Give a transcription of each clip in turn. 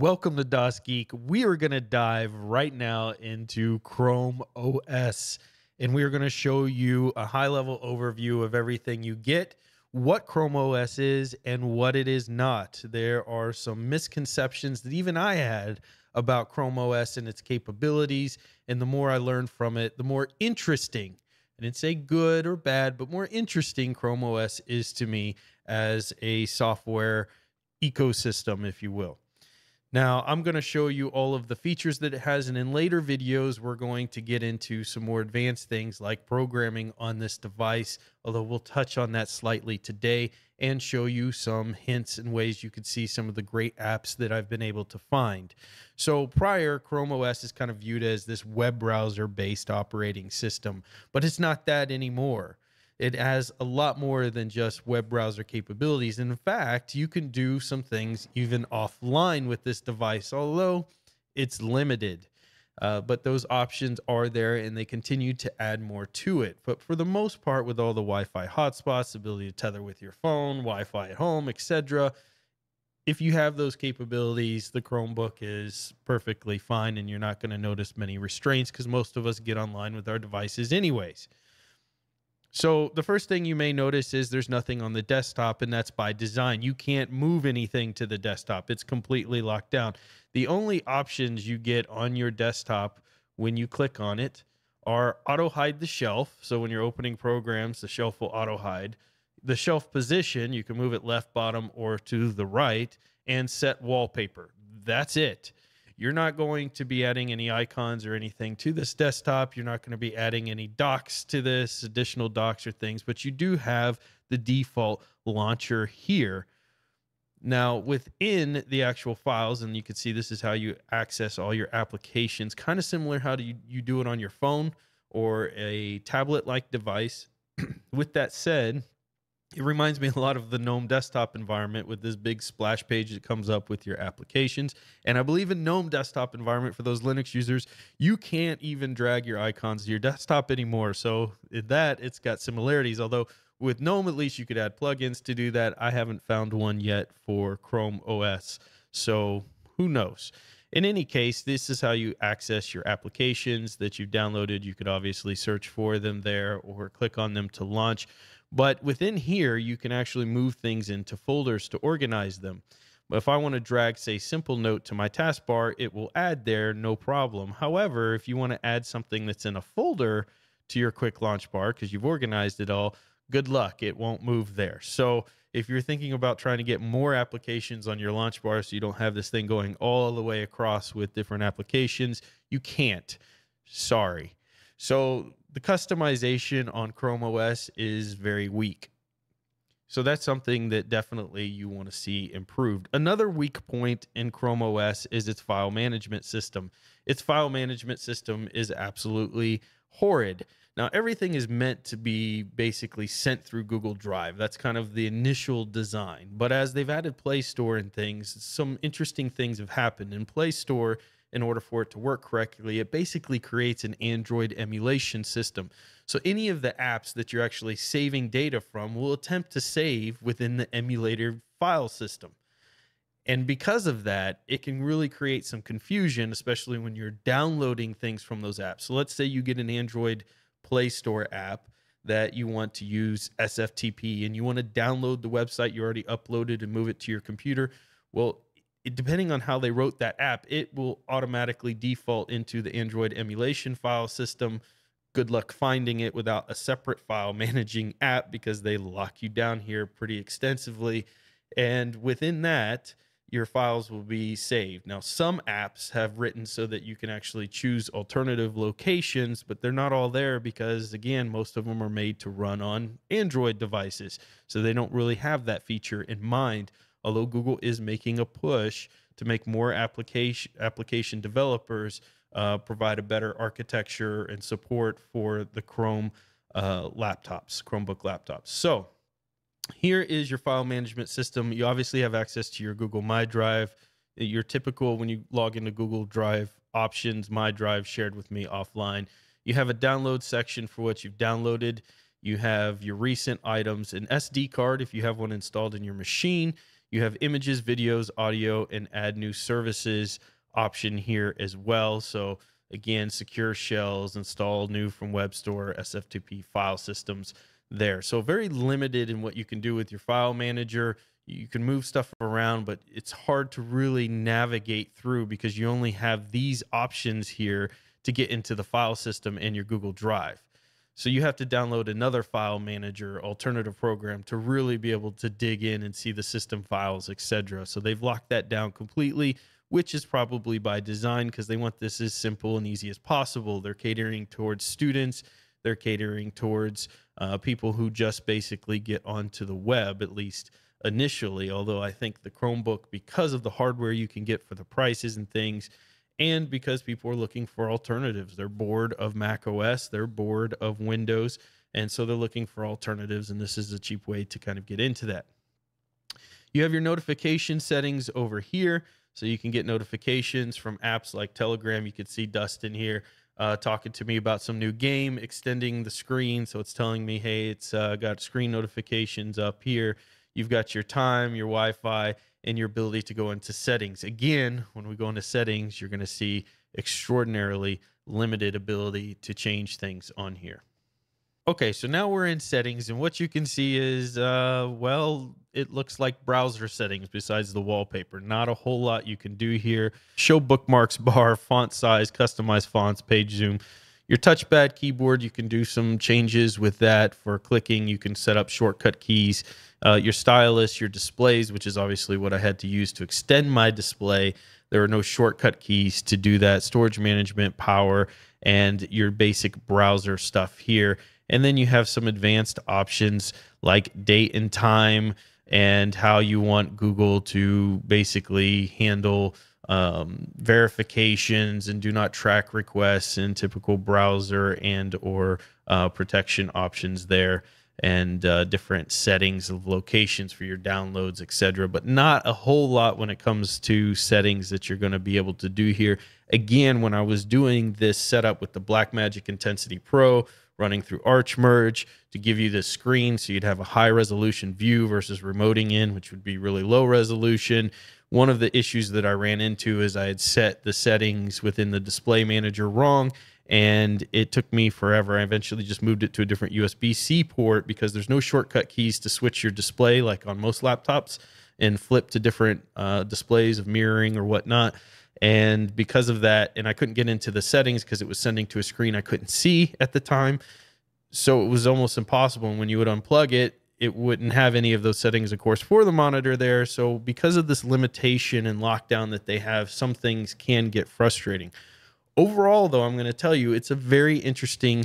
Welcome to DOS Geek. We are going to dive right now into Chrome OS, and we are going to show you a high level overview of everything you get, what Chrome OS is, and what it is not. There are some misconceptions that even I had about Chrome OS and its capabilities, and the more I learned from it, the more interesting. I didn't say good or bad, but more interesting Chrome OS is to me as a software ecosystem, if you will. Now, I'm going to show you all of the features that it has, and in later videos, we're going to get into some more advanced things like programming on this device, although we'll touch on that slightly today and show you some hints and ways you could see some of the great apps that I've been able to find. So prior, Chrome OS is kind of viewed as this web browser-based operating system, but it's not that anymore it has a lot more than just web browser capabilities. In fact, you can do some things even offline with this device, although it's limited. Uh, but those options are there and they continue to add more to it. But for the most part, with all the Wi Fi hotspots, ability to tether with your phone, Wi Fi at home, etc., if you have those capabilities, the Chromebook is perfectly fine and you're not going to notice many restraints because most of us get online with our devices, anyways. So the first thing you may notice is there's nothing on the desktop, and that's by design. You can't move anything to the desktop. It's completely locked down. The only options you get on your desktop when you click on it are auto hide the shelf. So when you're opening programs, the shelf will auto hide. The shelf position, you can move it left, bottom, or to the right, and set wallpaper. That's it you're not going to be adding any icons or anything to this desktop. You're not going to be adding any docs to this, additional docs or things, but you do have the default launcher here. Now, within the actual files, and you can see this is how you access all your applications, kind of similar how do you, you do it on your phone or a tablet like device. With that said, it reminds me a lot of the GNOME desktop environment with this big splash page that comes up with your applications. And I believe in GNOME desktop environment for those Linux users, you can't even drag your icons to your desktop anymore. So that it's got similarities. Although with GNOME, at least you could add plugins to do that. I haven't found one yet for Chrome OS. So who knows? In any case, this is how you access your applications that you've downloaded. You could obviously search for them there or click on them to launch. But within here, you can actually move things into folders to organize them. If I want to drag, say, simple note to my taskbar, it will add there, no problem. However, if you want to add something that's in a folder to your quick launch bar because you've organized it all, good luck. It won't move there. So if you're thinking about trying to get more applications on your launch bar so you don't have this thing going all the way across with different applications, you can't. Sorry. So the customization on Chrome OS is very weak. So that's something that definitely you want to see improved. Another weak point in Chrome OS is its file management system. Its file management system is absolutely horrid. Now, everything is meant to be basically sent through Google Drive. That's kind of the initial design. But as they've added Play Store and things, some interesting things have happened. In Play Store, in order for it to work correctly, it basically creates an Android emulation system. So any of the apps that you're actually saving data from will attempt to save within the emulator file system. And because of that, it can really create some confusion, especially when you're downloading things from those apps. So let's say you get an Android Play Store app that you want to use SFTP and you want to download the website you already uploaded and move it to your computer, well, it, depending on how they wrote that app, it will automatically default into the Android emulation file system. Good luck finding it without a separate file managing app because they lock you down here pretty extensively. And within that, your files will be saved. Now, some apps have written so that you can actually choose alternative locations, but they're not all there because, again, most of them are made to run on Android devices. So they don't really have that feature in mind, although Google is making a push to make more application, application developers uh, provide a better architecture and support for the Chrome uh, laptops, Chromebook laptops. So, here is your file management system. You obviously have access to your Google My Drive, your typical when you log into Google Drive options, My Drive shared with me offline. You have a download section for what you've downloaded. You have your recent items, an SD card if you have one installed in your machine. You have images, videos, audio, and add new services option here as well. So again, secure shells, install new from web store, SFTP file systems there. So very limited in what you can do with your file manager. You can move stuff around, but it's hard to really navigate through because you only have these options here to get into the file system and your Google Drive. So you have to download another file manager alternative program to really be able to dig in and see the system files, etc. So they've locked that down completely, which is probably by design because they want this as simple and easy as possible. They're catering towards students they're catering towards uh, people who just basically get onto the web, at least initially. Although I think the Chromebook, because of the hardware you can get for the prices and things, and because people are looking for alternatives, they're bored of Mac OS, they're bored of Windows, and so they're looking for alternatives. And this is a cheap way to kind of get into that. You have your notification settings over here so you can get notifications from apps like Telegram. You can see Dustin here uh, talking to me about some new game, extending the screen. So it's telling me, hey, it's uh, got screen notifications up here. You've got your time, your Wi Fi, and your ability to go into settings. Again, when we go into settings, you're going to see extraordinarily limited ability to change things on here. Okay, so now we're in settings, and what you can see is, uh, well, it looks like browser settings besides the wallpaper. Not a whole lot you can do here. Show bookmarks bar, font size, customize fonts, page zoom. Your touchpad keyboard, you can do some changes with that for clicking. You can set up shortcut keys, uh, your stylus, your displays, which is obviously what I had to use to extend my display. There are no shortcut keys to do that. Storage management, power, and your basic browser stuff here. And then you have some advanced options like date and time and how you want Google to basically handle um, verifications and do not track requests and typical browser and or uh, protection options there and uh, different settings of locations for your downloads etc but not a whole lot when it comes to settings that you're going to be able to do here again when i was doing this setup with the blackmagic intensity pro running through Arch Merge to give you this screen so you'd have a high resolution view versus remoting in, which would be really low resolution. One of the issues that I ran into is I had set the settings within the display manager wrong and it took me forever. I eventually just moved it to a different USB C port because there's no shortcut keys to switch your display like on most laptops and flip to different uh, displays of mirroring or whatnot. And because of that, and I couldn't get into the settings because it was sending to a screen I couldn't see at the time. So it was almost impossible. And when you would unplug it, it wouldn't have any of those settings, of course, for the monitor there. So because of this limitation and lockdown that they have, some things can get frustrating. Overall, though, I'm going to tell you it's a very interesting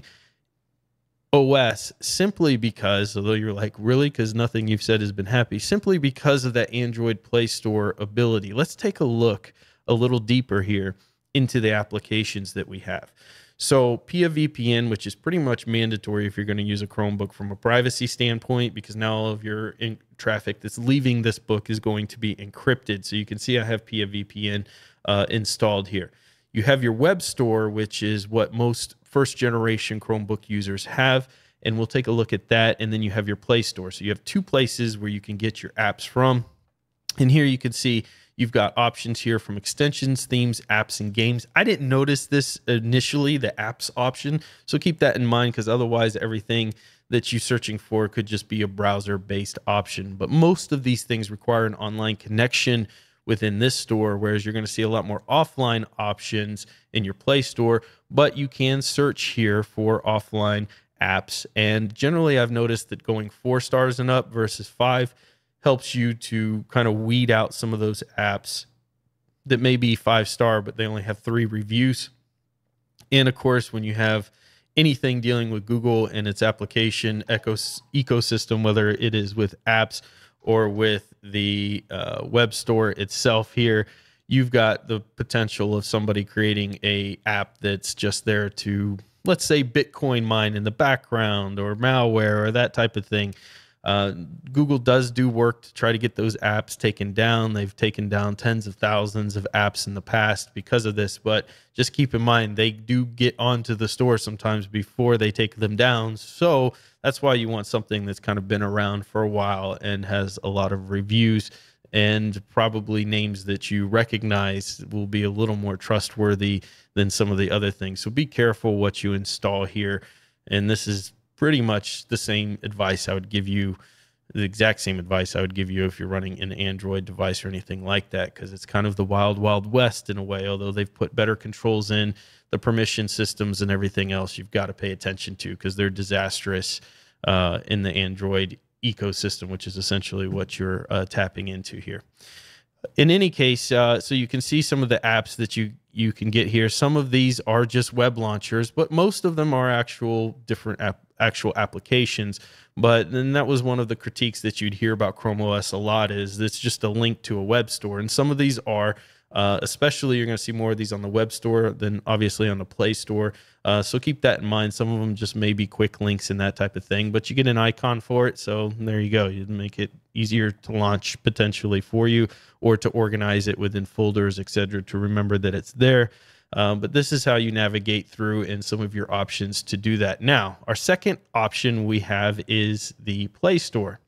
OS simply because, although you're like, really? Because nothing you've said has been happy, simply because of that Android Play Store ability. Let's take a look a little deeper here into the applications that we have. So Pia VPN, which is pretty much mandatory if you're going to use a Chromebook from a privacy standpoint, because now all of your traffic that's leaving this book is going to be encrypted. So you can see I have Pia VPN uh, installed here. You have your web store, which is what most first generation Chromebook users have. And we'll take a look at that. And then you have your Play Store. So you have two places where you can get your apps from. And here you can see You've got options here from extensions, themes, apps, and games. I didn't notice this initially, the apps option. So keep that in mind because otherwise everything that you're searching for could just be a browser-based option. But most of these things require an online connection within this store, whereas you're going to see a lot more offline options in your Play Store, but you can search here for offline apps. And generally, I've noticed that going four stars and up versus five helps you to kind of weed out some of those apps that may be five star, but they only have three reviews. And of course, when you have anything dealing with Google and its application ecos ecosystem, whether it is with apps or with the uh, web store itself here, you've got the potential of somebody creating a app that's just there to, let's say, Bitcoin mine in the background or malware or that type of thing. Uh, Google does do work to try to get those apps taken down. They've taken down tens of thousands of apps in the past because of this, but just keep in mind they do get onto the store sometimes before they take them down. So that's why you want something that's kind of been around for a while and has a lot of reviews and probably names that you recognize will be a little more trustworthy than some of the other things. So be careful what you install here. And this is pretty much the same advice I would give you, the exact same advice I would give you if you're running an Android device or anything like that, because it's kind of the wild, wild west in a way. Although they've put better controls in the permission systems and everything else, you've got to pay attention to because they're disastrous uh, in the Android ecosystem, which is essentially what you're uh, tapping into here. In any case, uh, so you can see some of the apps that you you can get here. Some of these are just web launchers, but most of them are actual different app actual applications. But then that was one of the critiques that you'd hear about Chrome OS a lot is it's just a link to a web store. And some of these are, uh, especially you're going to see more of these on the web store than obviously on the Play Store. Uh, so keep that in mind. Some of them just may be quick links and that type of thing, but you get an icon for it. So there you go. You make it easier to launch potentially for you or to organize it within folders, etc., to remember that it's there. Um, but this is how you navigate through and some of your options to do that. Now, our second option we have is the Play Store.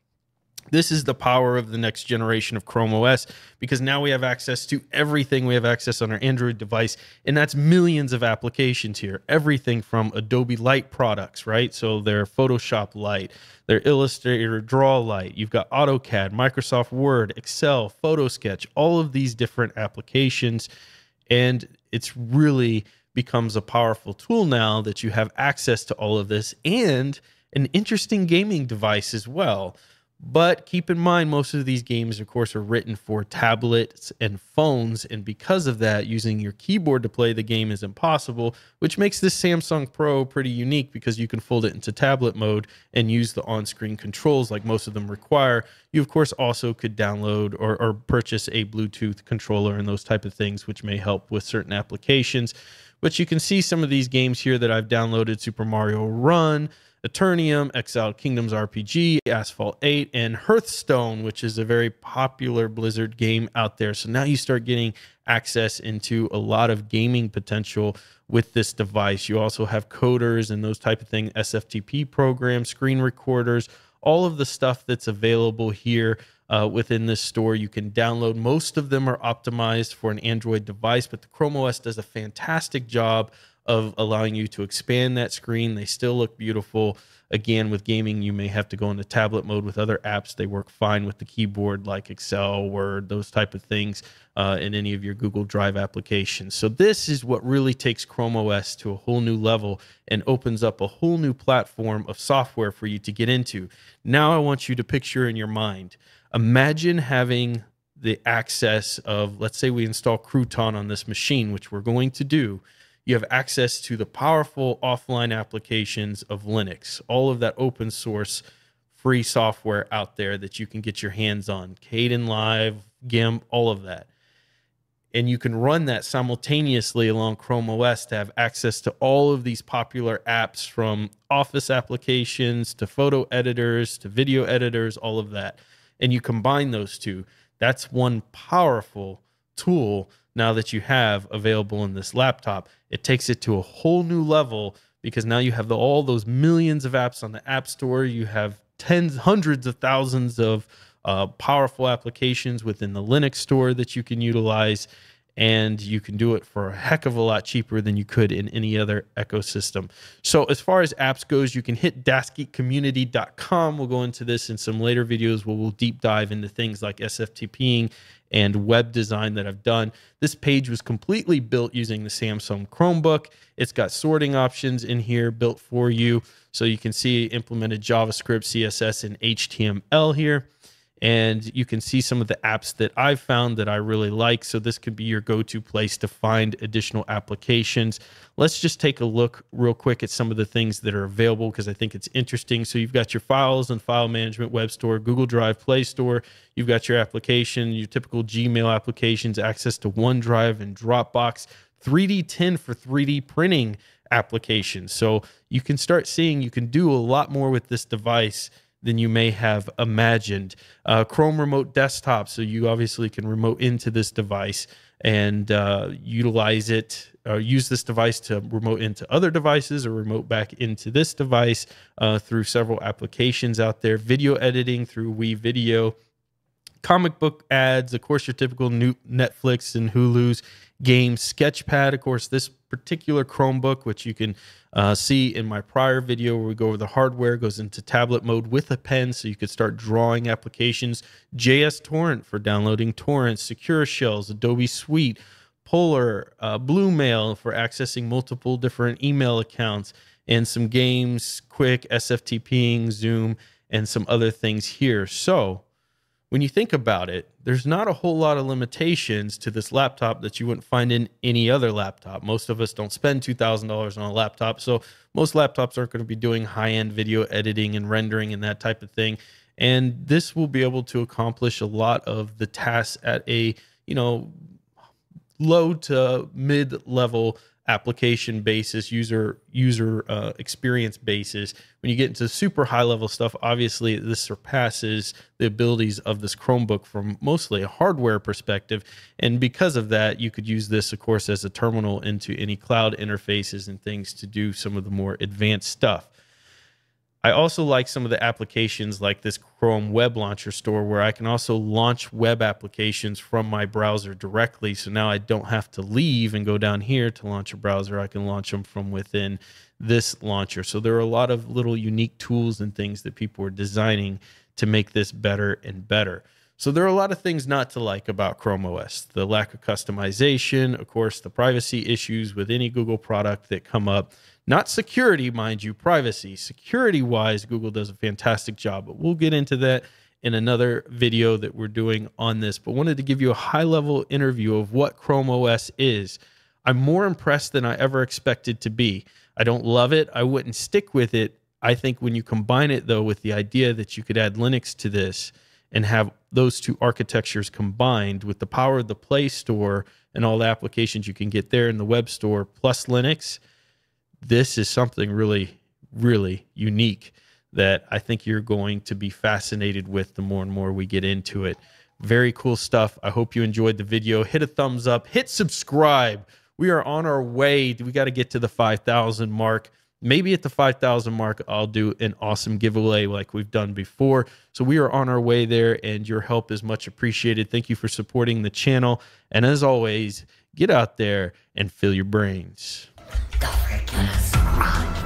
This is the power of the next generation of Chrome OS because now we have access to everything we have access on our Android device, and that's millions of applications here. Everything from Adobe Light products, right? So they're Photoshop Light, they're Illustrator Draw Light, you've got AutoCAD, Microsoft Word, Excel, PhotoSketch, all of these different applications. And it's really becomes a powerful tool now that you have access to all of this and an interesting gaming device as well. But keep in mind, most of these games, of course, are written for tablets and phones. And because of that, using your keyboard to play the game is impossible, which makes this Samsung Pro pretty unique because you can fold it into tablet mode and use the on screen controls like most of them require. You, of course, also could download or, or purchase a Bluetooth controller and those type of things, which may help with certain applications. But you can see some of these games here that I've downloaded Super Mario Run. Eternium, Exiled Kingdoms RPG, Asphalt 8, and Hearthstone, which is a very popular Blizzard game out there. So now you start getting access into a lot of gaming potential with this device. You also have coders and those type of things, SFTP programs, screen recorders, all of the stuff that's available here uh, within this store. You can download. Most of them are optimized for an Android device, but the Chrome OS does a fantastic job of allowing you to expand that screen. They still look beautiful. Again, with gaming, you may have to go into tablet mode. With other apps, they work fine with the keyboard, like Excel, Word, those type of things, uh, in any of your Google Drive applications. So this is what really takes Chrome OS to a whole new level and opens up a whole new platform of software for you to get into. Now, I want you to picture in your mind. Imagine having the access of, let's say we install Crouton on this machine, which we're going to do you have access to the powerful offline applications of Linux, all of that open source free software out there that you can get your hands on, Caden Live, GIMP, all of that. And you can run that simultaneously along Chrome OS to have access to all of these popular apps from office applications to photo editors to video editors, all of that. And you combine those two. That's one powerful tool now that you have available in this laptop. It takes it to a whole new level because now you have the, all those millions of apps on the App Store. You have tens, hundreds of thousands of uh, powerful applications within the Linux store that you can utilize and you can do it for a heck of a lot cheaper than you could in any other ecosystem. So as far as apps goes, you can hit dashgeekcommunity.com. We'll go into this in some later videos where we'll deep dive into things like SFTPing and web design that I've done. This page was completely built using the Samsung Chromebook. It's got sorting options in here built for you. So you can see implemented JavaScript, CSS, and HTML here and you can see some of the apps that I've found that I really like. So this could be your go-to place to find additional applications. Let's just take a look real quick at some of the things that are available because I think it's interesting. So you've got your files and file management web store, Google Drive Play Store. You've got your application, your typical Gmail applications, access to OneDrive and Dropbox. 3D10 for 3D printing applications. So you can start seeing you can do a lot more with this device than you may have imagined. Uh, Chrome Remote Desktop, so you obviously can remote into this device and uh, utilize it, or uh, use this device to remote into other devices or remote back into this device uh, through several applications out there. Video editing through Wii Video comic book ads, of course, your typical new Netflix and Hulu's games, Sketchpad, of course, this particular Chromebook, which you can uh, see in my prior video where we go over the hardware, goes into tablet mode with a pen so you could start drawing applications, JS Torrent for downloading torrents, Secure Shells, Adobe Suite, Polar, uh, Bluemail for accessing multiple different email accounts, and some games, Quick, SFTPing, Zoom, and some other things here. So when you think about it, there's not a whole lot of limitations to this laptop that you wouldn't find in any other laptop. Most of us don't spend $2,000 on a laptop. So most laptops aren't going to be doing high end video editing and rendering and that type of thing. And this will be able to accomplish a lot of the tasks at a, you know, low to mid level application basis, user user uh, experience basis. When you get into super high level stuff, obviously this surpasses the abilities of this Chromebook from mostly a hardware perspective. And because of that, you could use this, of course, as a terminal into any cloud interfaces and things to do some of the more advanced stuff. I also like some of the applications like this Chrome web launcher store where I can also launch web applications from my browser directly. So now I don't have to leave and go down here to launch a browser. I can launch them from within this launcher. So there are a lot of little unique tools and things that people are designing to make this better and better. So there are a lot of things not to like about Chrome OS. The lack of customization, of course, the privacy issues with any Google product that come up, not security, mind you, privacy. Security wise, Google does a fantastic job, but we'll get into that in another video that we're doing on this. But wanted to give you a high level interview of what Chrome OS is. I'm more impressed than I ever expected to be. I don't love it, I wouldn't stick with it. I think when you combine it though with the idea that you could add Linux to this and have those two architectures combined with the power of the Play Store and all the applications you can get there in the web store plus Linux this is something really, really unique that I think you're going to be fascinated with the more and more we get into it. Very cool stuff. I hope you enjoyed the video. Hit a thumbs up, hit subscribe. We are on our way. We got to get to the 5,000 mark. Maybe at the 5,000 mark, I'll do an awesome giveaway like we've done before. So we are on our way there, and your help is much appreciated. Thank you for supporting the channel. And as always, get out there and fill your brains. Don't forget us, Ron.